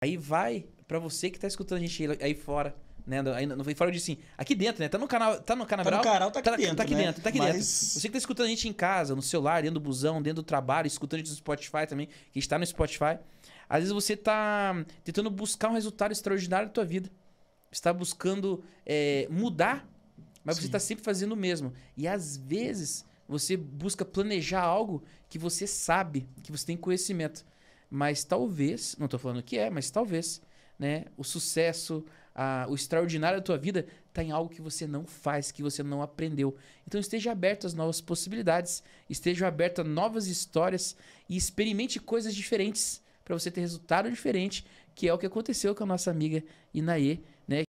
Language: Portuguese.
Aí vai para você que tá escutando a gente aí fora. Né? Aí, não foi fora de sim. Aqui dentro, né? Tá no canal, tá no canal, tá, no tá aqui tá, dentro, tá aqui né? dentro, tá aqui Mas... dentro. Você que tá escutando a gente em casa, no celular, dentro do busão, dentro do trabalho, escutando a gente no Spotify também, que está no Spotify. Às vezes você tá hum, tentando buscar um resultado extraordinário da tua vida. Está buscando é, mudar, mas sim. você está sempre fazendo o mesmo. E às vezes você busca planejar algo que você sabe, que você tem conhecimento. Mas talvez, não estou falando que é, mas talvez, né? O sucesso, a, o extraordinário da tua vida está em algo que você não faz, que você não aprendeu. Então esteja aberto às novas possibilidades, esteja aberto a novas histórias e experimente coisas diferentes para você ter resultado diferente, que é o que aconteceu com a nossa amiga Inaê, né?